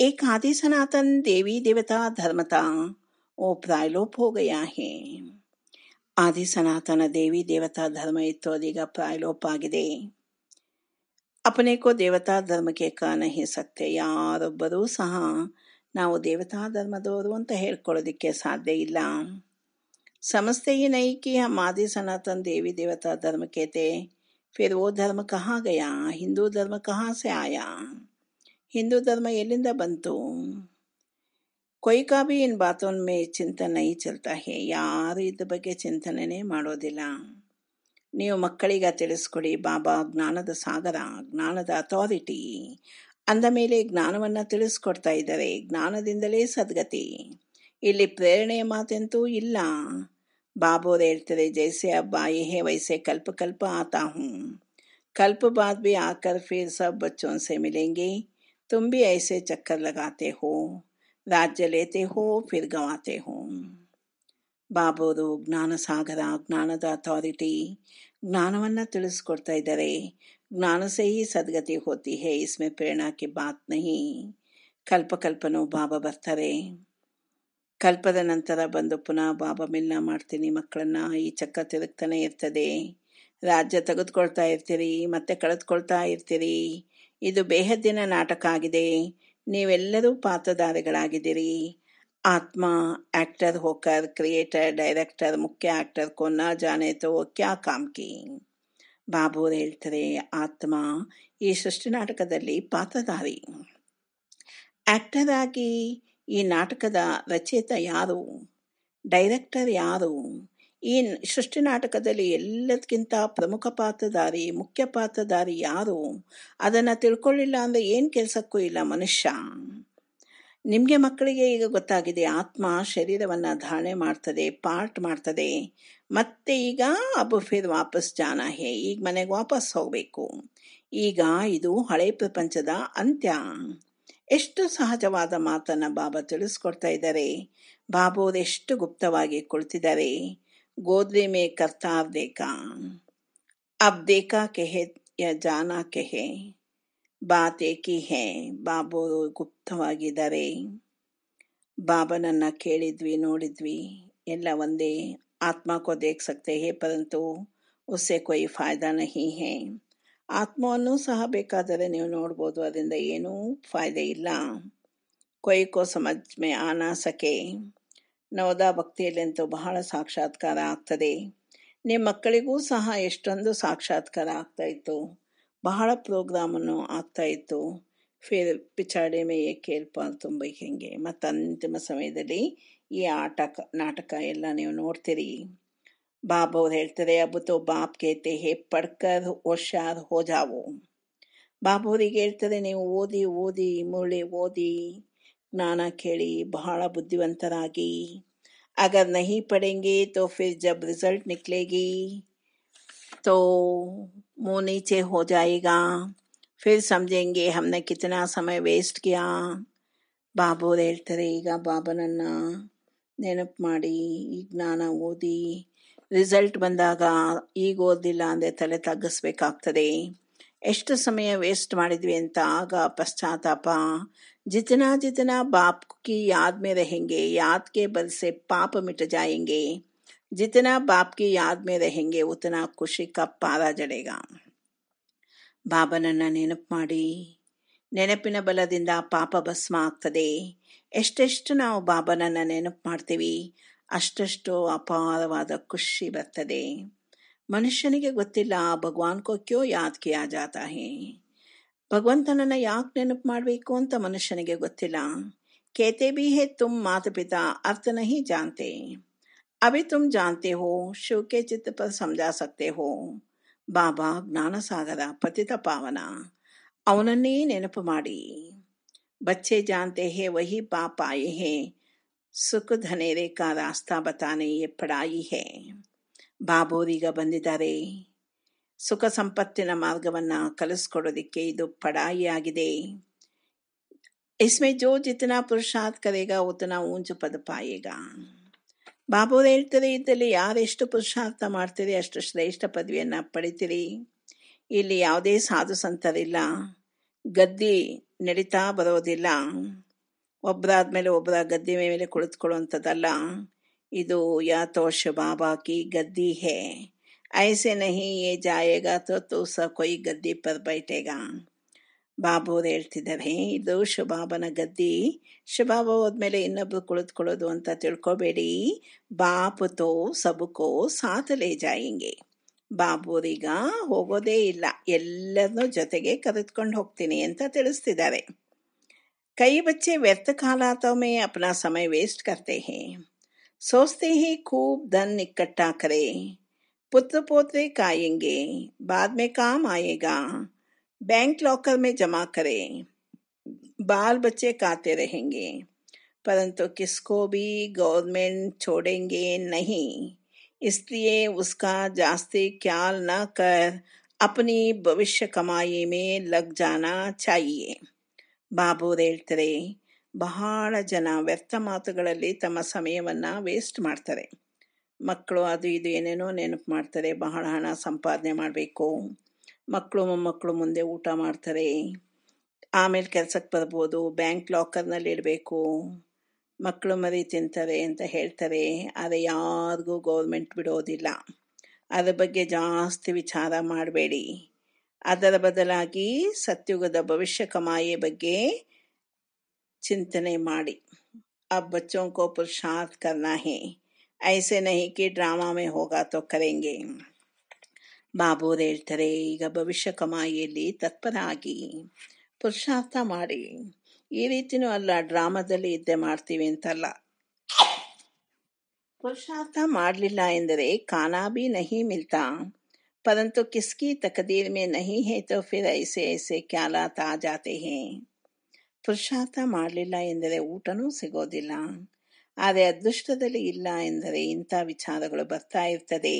एक आदि सनातन देवी देवता धर्मता वो प्रायलोप हो गया है ಆದಿ ಸನಾತನ ದೇವಿ ದೇವತಾ ಧರ್ಮ ಇತ್ತು ಅದೀಗ ಪ್ರಾಯಲೋಪ ಆಗಿದೆ ಅಪನೇಕೋ ದೇವತಾ ಧರ್ಮಕ್ಕೆ ಕಾರಣ ಸತ್ಯ ಯಾರೊಬ್ಬರೂ ಸಹ ನಾವು ದೇವತಾ ಧರ್ಮದವರು ಅಂತ ಹೇಳ್ಕೊಳ್ಳೋದಕ್ಕೆ ಸಾಧ್ಯ ಇಲ್ಲ ಸಮಸ್ತೆಯ ನೈಕಿ हम आदि ಆದಿ ಸನಾತನ ದೇವಿ ದೇವತಾ कहते फिर वो धर्म कहाँ गया हिंदू धर्म कहाँ से ಆಯಾ ಹಿಂದೂ ಧರ್ಮ ಎಲ್ಲಿಂದ ಬಂತು ಕೊಯ್ ಕಾಬಿ ಇನ್ ಬಾತೋನ್ ಮೇ ಚಿಂತನ ಈ ಚಲ್ತಾ ಹೇ ಯಾರು ಇದ್ರ ಬಗ್ಗೆ ಚಿಂತನೆನೇ ಮಾಡೋದಿಲ್ಲ ನೀವು ಮಕ್ಕಳಿಗ ತಿಳಿಸ್ಕೊಡಿ ಬಾಬಾ ಜ್ಞಾನದ ಸಾಗರ ಜ್ಞಾನದ ಅಥಾರಿಟಿ ಅಂದ ಮೇಲೆ ಜ್ಞಾನವನ್ನು ತಿಳಿಸ್ಕೊಡ್ತಾ ಇದ್ದಾರೆ ಜ್ಞಾನದಿಂದಲೇ ಸದ್ಗತಿ ಇಲ್ಲಿ ಪ್ರೇರಣೆಯ ಮಾತಂತೂ ಇಲ್ಲ ಬಾಬೋರು ಹೇಳ್ತಾರೆ ಜೈಸೆ ಅಬ್ಬ ಏಹೆ ವೈಸೆ ಕಲ್ಪ ಕಲ್ಪ ಆತಾ ಹ್ಞೂ ಕಲ್ಪ ಬಾದ್ ಬಿ ಆಕರ್ ಫಿರ್ ಸಬ್ ಬಚ್ಚೋನ್ಸೆ ಮಿಲೆಂಗೆ ತುಂಬಿ ಐಸೆ ಚಕ್ಕರ್ चक्कर ಹೋ ರಾಜ್ಯ राज्य ಹೋ हो फिर गवाते हो ಬಾಬೋರು ಜ್ಞಾನ ಸಾಗರ ಜ್ಞಾನದ ಅಥಾರಿಟಿ ಜ್ಞಾನವನ್ನು ತಿಳಿಸ್ಕೊಡ್ತಾ ಇದ್ದಾರೆ ಜ್ಞಾನ ಸೇ ಸದ್ಗತಿ ಹೋತಿ ಹೇ ಇಸ್ಮೆ ಪ್ರೇರಣಾಕ್ಕೆ ಬಾತ್ ನಹಿ ಕಲ್ಪ ಕಲ್ಪನೋ ಬಾಬಾ ಬರ್ತಾರೆ ಕಲ್ಪದ ನಂತರ ಬಂದು ಪುನಃ ಬಾಬಾ ಮಿಲ್ನ ಮಾಡ್ತೀನಿ ಮಕ್ಕಳನ್ನ ಈ ಚಕ್ರ ತಿರುಗ್ತಾನೆ ಇರ್ತದೆ ರಾಜ್ಯ ತೆಗೆದುಕೊಳ್ತಾ ಇರ್ತೀರಿ ಮತ್ತೆ ಕಳೆದುಕೊಳ್ತಾ ಇರ್ತೀರಿ ಇದು ಬೇಹದ್ದಿನ ನಾಟಕ ಆಗಿದೆ ನೀವೆಲ್ಲರೂ ಪಾತ್ರಧಾರಿಗಳಾಗಿದ್ದೀರಿ ಆತ್ಮ ಆಕ್ಟರ್ ಹೋಕರ್ ಕ್ರಿಯೇಟರ್ ಡೈರೆಕ್ಟರ್ ಮುಖ್ಯ ಆಕ್ಟರ್ ಕೊನ್ನ ತೋ ಕ್ಯಾ ಕಾಮ್ಕಿ ಬಾಬು ಅವರು ಹೇಳ್ತಾರೆ ಆತ್ಮ ಈ ಸೃಷ್ಟಿ ನಾಟಕದಲ್ಲಿ ಪಾತ್ರಧಾರಿ ಆಕ್ಟರ್ ಆಗಿ ಈ ನಾಟಕದ ರಚಯಿತ ಯಾರು ಡೈರೆಕ್ಟರ್ ಯಾರು ಈ ಸೃಷ್ಟಿ ನಾಟಕದಲ್ಲಿ ಎಲ್ಲದಕ್ಕಿಂತ ಪ್ರಮುಖ ಪಾತ್ರಧಾರಿ ಮುಖ್ಯ ಪಾತ್ರಧಾರಿ ಯಾರು ಅದನ್ನು ತಿಳ್ಕೊಳ್ಳಿಲ್ಲ ಅಂದರೆ ಏನು ಕೆಲಸಕ್ಕೂ ಇಲ್ಲ ಮನುಷ್ಯ ನಿಮಗೆ ಮಕ್ಕಳಿಗೆ ಈಗ ಗೊತ್ತಾಗಿದೆ ಆತ್ಮ ಶರೀರವನ್ನು ಧಾರಣೆ ಮಾಡ್ತದೆ ಪಾರ್ಟ್ ಮಾಡ್ತದೆ ಮತ್ತೆ ಈಗ ಅಬ್ಬು ಫಿರ್ ವಾಪಸ್ ಜಾನ ಹೇ ಈಗ ಮನೆಗೆ ವಾಪಸ್ ಹೋಗಬೇಕು ಈಗ ಇದು ಹಳೆ ಪ್ರಪಂಚದ ಅಂತ್ಯ ಎಷ್ಟು ಸಹಜವಾದ ಮಾತನ್ನು ಬಾಬಾ ತಿಳಿಸ್ಕೊಡ್ತಾ ಇದ್ದಾರೆ ಎಷ್ಟು ಗುಪ್ತವಾಗಿ ಕುಳಿತಿದ್ದಾರೆ गोदरे में करताव देखा अब देखा कहे या जाना कहे ಬಾತ್ ಏಕಿ ಹೇ ಬಾಬು ಗುಪ್ತವಾಗಿದ್ದಾರೆ ಬಾಬನನ್ನ ಕೇಳಿದ್ವಿ ನೋಡಿದ್ವಿ ಎಲ್ಲ ಒಂದೇ आत्मा को देख सकते हैं परंतु उससे कोई फायदा नहीं है ಆತ್ಮವನ್ನು ಸಹ ಬೇಕಾದರೆ ನೀವು ನೋಡ್ಬೋದು ಅದರಿಂದ ಏನೂ ಫಾಯ್ದೆ ಇಲ್ಲ ಕೊಯ್ ಕೋ ಸಮಜ್ ಮೇ ಆನಾ ಸಕೆ ನವದಾ ಭಕ್ತಿಯಲ್ಲಂತೂ ಬಹಳ ಸಾಕ್ಷಾತ್ಕಾರ ಆಗ್ತದೆ ನಿಮ್ಮ ಮಕ್ಕಳಿಗೂ ಸಹ ಎಷ್ಟೊಂದು ಸಾಕ್ಷಾತ್ಕಾರ ಆಗ್ತಾಯಿತ್ತು ಬಹಳ ಪ್ರೋಗ್ರಾಮನ್ನು ಆಗ್ತಾಯಿತ್ತು ಫೇರ್ ಪಿಚಾಡೆ ಏ ಕೇಳ್ಪ ತುಂಬ ಹೆಂಗೆ ಮತ್ತು ಅಂತಿಮ ಸಮಯದಲ್ಲಿ ಈ ಆಟ ನಾಟಕ ಎಲ್ಲ ನೀವು ನೋಡ್ತೀರಿ ಬಾಬ್ ಅವ್ರು ಹೇಳ್ತಾರೆ ಅಬುತೋ ಬಾಪ್ ಕೇತೆ ಹೇ ಪಡ್ಕರ್ ಹುಷಾರ್ ಹೋಜಾವು ಬಾಬು ಅವ್ರಿಗೆ ಹೇಳ್ತಾರೆ ನೀವು ಓದಿ ಓದಿ ಮುರುಳಿ ಓದಿ નાના કેળી બાળ બુદ્ધિવંત રાગી અગર નહીં પડેંગે તો ફિર જબ રિઝલ્ટ નીકલેગી તો મોનીચે હો જાયેગા ફિર સમજેંગે હમને કિતના સમય વેસ્ટ કિયા બાબો દેલતે રીગા બાબનન્ના નેનપ માડી ઈ જ્ઞાન ઓદી રિઝલ્ટ બંદાગા ઈ ગોદિલા અંદે તલે તાગસ બેક આકતદે યષ્ટ સમય વેસ્ટ માડી દીંતા આગ પશ્ચાતાપા जितना जितना बाप की याद में रहेंगे याद के बल से पाप मिट जाएंगे जितना बाप की याद में रहेंगे उतना खुशी का पारा जड़ेगा ಬಾಬನನ್ನು ನೆನಪು ಮಾಡಿ ನೆನಪಿನ ಬಲದಿಂದ ಪಾಪ ಭಸ್ಮ ಆಗ್ತದೆ ಎಷ್ಟೆಷ್ಟು ನಾವು ಬಾಬನನ್ನು ನೆನಪು ಮಾಡ್ತೀವಿ ಅಷ್ಟಷ್ಟು ಅಪಾರವಾದ ಖುಷಿ ಬರ್ತದೆ ಮನುಷ್ಯನಿಗೆ ಗೊತ್ತಿಲ್ಲ ಭಗವಾನ್ ಕೋ ಕ್ಯೋ ಯಾದ್ ಕಿಯಾ ಜಾತಾ ಹೇ ಭಗವಂತನನ್ನ ಯಾಕೆ ನೆನಪು ಮಾಡಬೇಕು ಅಂತ ಮನುಷ್ಯನಿಗೆ ಗೊತ್ತಿಲ್ಲ ಕೇತೆ ಬಿ ಹೇ ತುಮ್ ಮಾತ ಪಿತಾ ಅರ್ಥ ನಹಿ ಜಾನ್ತೆ अभी तुम जानते हो शिव के चित्त पर समझा सकते हो ಬಾಬಾ ಜ್ಞಾನಸಾಗರ ಪತಿತ ಪಾವನ ಅವನನ್ನೇ ನೆನಪು ಮಾಡಿ बच्चे जानते हैं वही बाप आए हैं ಸುಖ धनेरे का रास्ता बताने ये पढ़ाई है ಬಾಬೋರಿಗ ಬಂದಿದ್ದಾರೆ ಸುಖ ಸಂಪತ್ತಿನ ಮಾರ್ಗವನ್ನು ಕಲಿಸ್ಕೊಡೋದಿಕ್ಕೆ ಇದು ಪಡಾಯಿಯಾಗಿದೆ इसमें ಜೋ जितना ಪುರುಷಾರ್ಥ ಕರೆಗ ಉತ್ತನ ऊंच ಪದಪಾಯಿಗ ಪಾಯೇಗ ಬಾಬುವ್ರು ಇದ್ದಲ್ಲಿ ಯಾರೆಷ್ಟು ಪುರುಷಾರ್ಥ ಮಾಡ್ತೀರಿ ಅಷ್ಟು ಶ್ರೇಷ್ಠ ಪದವಿಯನ್ನು ಪಡಿತೀರಿ ಇಲ್ಲಿ ಯಾವುದೇ ಸಾಧು ಸಂತರಿಲ್ಲ ಗದ್ದಿ ನಡೀತಾ ಬರೋದಿಲ್ಲ ಮೇಲೆ ಒಬ್ಬರ ಗದ್ದೆ ಮೇಲೆ ಕುಳಿತುಕೊಳ್ಳುವಂಥದ್ದಲ್ಲ ಇದು ಯಾತೋಷ ಬಾಬಾಕಿ ಗದ್ದಿ ಹೇ ऐसे नहीं ये जाएगा तो तू सब कोई गद्दी पर बैठेगा ಬಾಬೋರು ಹೇಳ್ತಿದ್ದಾರೆ ಇದು ಶುಭಾಬನ ಗದ್ದಿ ಶುಭಾಬ ಹೋದ್ಮೇಲೆ ಇನ್ನೊಬ್ರು ಕುಳಿತುಕೊಳ್ಳೋದು ಅಂತ ತಿಳ್ಕೊಬೇಡಿ ಬಾಪು ತೋ ಸಬುಕೋ ಸಾತಲೇ ಜಾಯಿಂಗೆ ಬಾಬೂರಿಗ ಹೋಗೋದೇ ಇಲ್ಲ ಎಲ್ಲರನ್ನೂ ಜೊತೆಗೆ ಕರೆದುಕೊಂಡು ಹೋಗ್ತೀನಿ ಅಂತ ತಿಳಿಸ್ತಿದ್ದಾರೆ ಕೈ ಬಚ್ಚೆ ವ್ಯರ್ಥ ಕಾಲಾತವೇ ಅಪನಾ ಸಮಯ ವೇಸ್ಟ್ ಕರ್ತೇ ಹೇ ಸೋಚ್ತೆ ಹೇ ಖೂಬ್ ಧನ್ ಇಕ್ಕಟ್ಟಾಕರೆ पुत्र पोते काएंगे बाद में काम आएगा बैंक लॉकर में जमा करें बाल बच्चे काते रहेंगे परंतु किसको भी गवर्नमेंट छोड़ेंगे नहीं इसलिए उसका जास्ते ख्याल न कर अपनी भविष्य कमाई में लग जाना चाहिए बाबू ಹೇಳ್ತಾರೆ ಬಹಳ ಜನ ವ್ಯರ್ಥ ಮಾತುಗಳಲ್ಲಿ ತಮ್ಮ ಸಮಯವನ್ನು ವೇಸ್ಟ್ ಮಾಡ್ತಾರೆ ಮಕ್ಕಳು ಅದು ಇದು ಏನೇನೋ ನೆನಪು ಮಾಡ್ತಾರೆ ಬಹಳ ಹಣ ಸಂಪಾದನೆ ಮಾಡಬೇಕು ಮಕ್ಕಳು ಮೊಮ್ಮಕ್ಕಳು ಮುಂದೆ ಊಟ ಮಾಡ್ತಾರೆ ಆಮೇಲೆ ಕೆಲಸಕ್ಕೆ ಬರ್ಬೋದು ಬ್ಯಾಂಕ್ ಲಾಕರ್ನಲ್ಲಿ ಇಡಬೇಕು ಮಕ್ಕಳು ಮರಿ ತಿಂತಾರೆ ಅಂತ ಹೇಳ್ತಾರೆ ಆದರೆ ಯಾರಿಗೂ ಗೌರ್ಮೆಂಟ್ ಬಿಡೋದಿಲ್ಲ ಅದರ ಬಗ್ಗೆ ಜಾಸ್ತಿ ವಿಚಾರ ಮಾಡಬೇಡಿ ಅದರ ಬದಲಾಗಿ ಸತ್ಯುಗದ ಭವಿಷ್ಯ ಕಮಾಯಿ ಬಗ್ಗೆ ಚಿಂತನೆ ಮಾಡಿ ಆ ಬಚ್ಚೋಂಕೋ ಪುರುಷಾರ್ಥ ಕರ್ನಾ ಹೇ ऐसे नहीं कि ड्रामा में होगा तो करेंगे ಬಾಬೋರೇಳ್ತಾರೆ ಈಗ ಭವಿಷ್ಯ ಕಮಾಯಿಯಲ್ಲಿ ತತ್ಪರಾಗಿ ಪುರುಷಾರ್ಥ ಮಾಡಿ ಈ ರೀತಿನೂ ಅಲ್ಲ ಡ್ರಾಮಾದಲ್ಲಿ ಇದ್ದೆ ಮಾಡ್ತೀವಿ ಅಂತಲ್ಲ ಪುರುಷಾರ್ಥ ಮಾಡಲಿಲ್ಲ ಎಂದರೆ ಖಾನಾ ಬಿ ನಹಿ ಮಿಲ್ತಾ ಪರಂತು ಕಿಸ್ಕಿ ತಕದೀರ್ ಮೇ ನಹಿ ಹೇ ತೋ ಫಿರ್ ಐಸೆ ಐಸೆ ಕ್ಯಾಲಾತ ಆ ಜಾತೆ ಹೇ ಪುರುಷಾರ್ಥ ಮಾಡಲಿಲ್ಲ ಎಂದರೆ ಊಟನೂ ಸಿಗೋದಿಲ್ಲ ಆದರೆ ಅದೃಷ್ಟದಲ್ಲಿ ಇಲ್ಲ ಎಂದರೆ ಇಂಥ ವಿಚಾರಗಳು ಬರ್ತಾ ಇರ್ತದೆ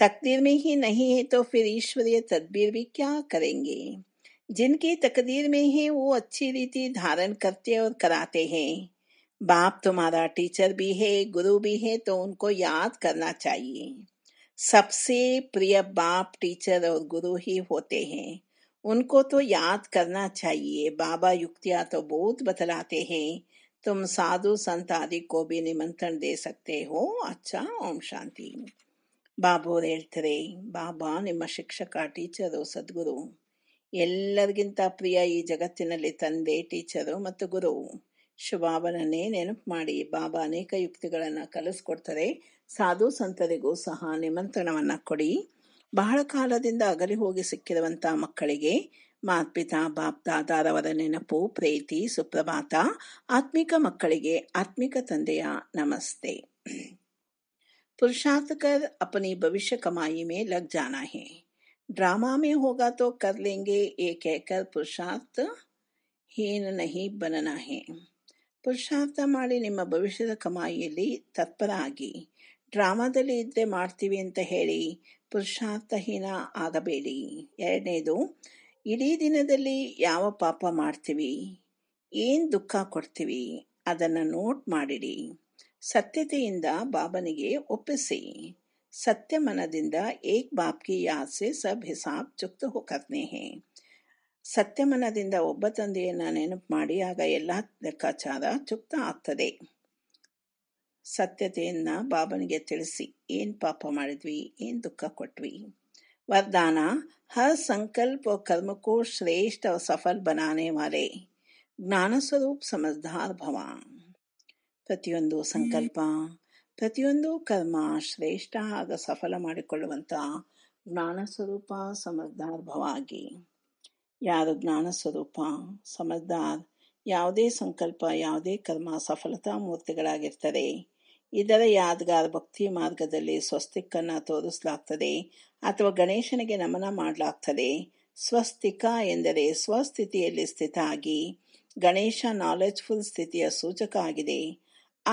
तकदीर में ही नहीं है तो फिर ईश्वरीय तदबीर भी क्या करेंगे जिनकी तकदीर में है वो अच्छी रीति धारण करते और कराते हैं बाप तुम्हारा टीचर भी है गुरु भी है तो उनको याद करना चाहिए सबसे प्रिय बाप टीचर और गुरु ही होते हैं उनको तो याद करना चाहिए बाबा युक्तियां तो बहुत बतलाते हैं तुम साधु संत आदि को भी निमंत्रण दे सकते हो अच्छा ओम शांति ಬಾಬೋರು ಹೇಳ್ತಾರೆ ಬಾಬಾ ನಿಮ್ಮ ಶಿಕ್ಷಕ ಟೀಚರು ಸದ್ಗುರು ಎಲ್ಲರಿಗಿಂತ ಪ್ರಿಯ ಈ ಜಗತ್ತಿನಲ್ಲಿ ತಂದೆ ಟೀಚರು ಮತ್ತು ಗುರು ಶುಭಾವನನ್ನೇ ನೆನಪು ಮಾಡಿ ಬಾಬಾ ಅನೇಕ ಯುಕ್ತಿಗಳನ್ನು ಕಲಿಸ್ಕೊಡ್ತಾರೆ ಸಾಧು ಸಂತರಿಗೂ ಸಹ ನಿಮಂತ್ರಣವನ್ನು ಕೊಡಿ ಬಹಳ ಕಾಲದಿಂದ ಅಗಲಿ ಹೋಗಿ ಸಿಕ್ಕಿರುವಂಥ ಮಕ್ಕಳಿಗೆ ಮಾತ್ಪಿತಾ ದಾದಾರವರ ನೆನಪು ಪ್ರೀತಿ ಸುಪ್ರಭಾತ ಆತ್ಮಿಕ ಮಕ್ಕಳಿಗೆ ಆತ್ಮಿಕ ತಂದೆಯ ನಮಸ್ತೆ ಪುರುಷಾರ್ಥಕರ್ ಅಪನಿ ಭವಿಷ್ಯ ಕಮಾಯಿ ಲಗ್ ಲಗ್ लग ಡ್ರಾಮಾ ಮೇ ड्रामा में ಪುರುಷಾರ್ಥ तो कर ಹೀನ ನಹಿ ಹೇ ಪುರುಷಾರ್ಥ ಮಾಡಿ ನಿಮ್ಮ ಭವಿಷ್ಯದ ಕಮಾಯಿಯಲ್ಲಿ ತತ್ಪರ ಆಗಿ ಡ್ರಾಮಾದಲ್ಲಿ ಇದ್ರೆ ಮಾಡ್ತೀವಿ ಅಂತ ಹೇಳಿ ಪುರುಷಾರ್ಥಹೀನ ಆಗಬೇಡಿ ಎರಡನೇದು ಇಡೀ ದಿನದಲ್ಲಿ ಯಾವ ಪಾಪ ಮಾಡ್ತೀವಿ ಏನು ದುಃಖ ಕೊಡ್ತೀವಿ ಅದನ್ನು ನೋಟ್ ಮಾಡಿಡಿ ಸತ್ಯತೆಯಿಂದ ಬಾಬನಿಗೆ ಒಪ್ಪಿಸಿ ಸತ್ಯಮನದಿಂದ ಏಕ್ ಏಕ ಬಾಪ್ಗೆ ಯಾಸೆ ಸಬ್ ಹಿಸಾಬ್ ಚುಕ್ತ ಹೋಗತ್ನೇಹೆ ಸತ್ಯ ಮನದಿಂದ ಒಬ್ಬ ತಂದೆಯನ್ನು ನೆನಪು ಮಾಡಿ ಆಗ ಎಲ್ಲ ಲೆಕ್ಕಾಚಾರ ಚುಕ್ತ ಆಗ್ತದೆ ಸತ್ಯತೆಯನ್ನ ಬಾಬನಿಗೆ ತಿಳಿಸಿ ಏನ್ ಪಾಪ ಮಾಡಿದ್ವಿ ಏನ್ ದುಃಖ ಕೊಟ್ವಿ वरदाना हर संकल्प और कर्म को श्रेष्ठ और ಜ್ಞಾನ ಸ್ವರೂಪ ಸಮರ್ಥಾರ್ ಭವ ಪ್ರತಿಯೊಂದು ಸಂಕಲ್ಪ ಪ್ರತಿಯೊಂದು ಕರ್ಮ ಶ್ರೇಷ್ಠ ಆಗ ಸಫಲ ಮಾಡಿಕೊಳ್ಳುವಂಥ ಜ್ಞಾನ ಸ್ವರೂಪ ಸಮರ್ಥಾರ್ ಆಗಿ ಯಾರು ಜ್ಞಾನ ಸ್ವರೂಪ ಸಮಜದಾರ್ ಯಾವುದೇ ಸಂಕಲ್ಪ ಯಾವುದೇ ಕರ್ಮ ಸಫಲತಾ ಮೂರ್ತಿಗಳಾಗಿರ್ತಾರೆ ಇದರ ಯಾದ್ಗಾರ್ ಭಕ್ತಿ ಮಾರ್ಗದಲ್ಲಿ ಸ್ವಸ್ತಿಕ್ಕನ್ನು ತೋರಿಸಲಾಗ್ತದೆ ಅಥವಾ ಗಣೇಶನಿಗೆ ನಮನ ಮಾಡಲಾಗ್ತದೆ ಸ್ವಸ್ತಿಕ ಎಂದರೆ ಸ್ವಸ್ಥಿತಿಯಲ್ಲಿ ಸ್ಥಿತ ಆಗಿ ಗಣೇಶ ನಾಲೆಜ್ಫುಲ್ ಸ್ಥಿತಿಯ ಸೂಚಕ ಆಗಿದೆ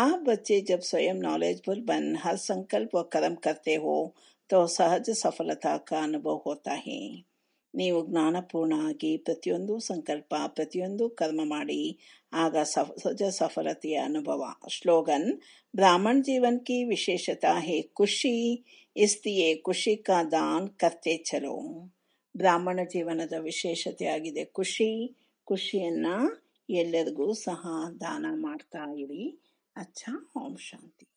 ಆ ಬಚ್ಚೆ ಜಬ್ ಸ್ವಯಂ ನಾಲೆಜ್ಫುಲ್ ಬನ್ ಹರ್ ಸಂಕಲ್ಪ व ಹೋ ಹೋ ಸಹಜ ಸಹಜ ಸಫಲತಾ ಕ ಅನುಭವ ಹೋತಾ ನೀವು ಜ್ಞಾನಪೂರ್ಣ ಆಗಿ ಪ್ರತಿಯೊಂದು ಸಂಕಲ್ಪ ಪ್ರತಿಯೊಂದು ಕರ್ಮ ಮಾಡಿ ಆಗ ಸಫ ಸಜ ಸಫಲತೆಯ ಅನುಭವ ಶ್ಲೋಗನ್ ಬ್ರಾಹ್ಮಣ ಕಿ ವಿಶೇಷತಾ ಹೇ ಖುಷಿ ಇಸ್ತಿಯೇ ಖುಷಿ ಕಾ ದಾನ್ ಕತ್ತೆ ಚಲೋ ಬ್ರಾಹ್ಮಣ ಜೀವನದ ವಿಶೇಷತೆ ಆಗಿದೆ ಖುಷಿ ಖುಷಿಯನ್ನ ಎಲ್ಲರಿಗೂ ಸಹ ದಾನ ಮಾಡ್ತಾ ಇರಿ ಅಚ್ಚಾ ಓಂ ಶಾಂತಿ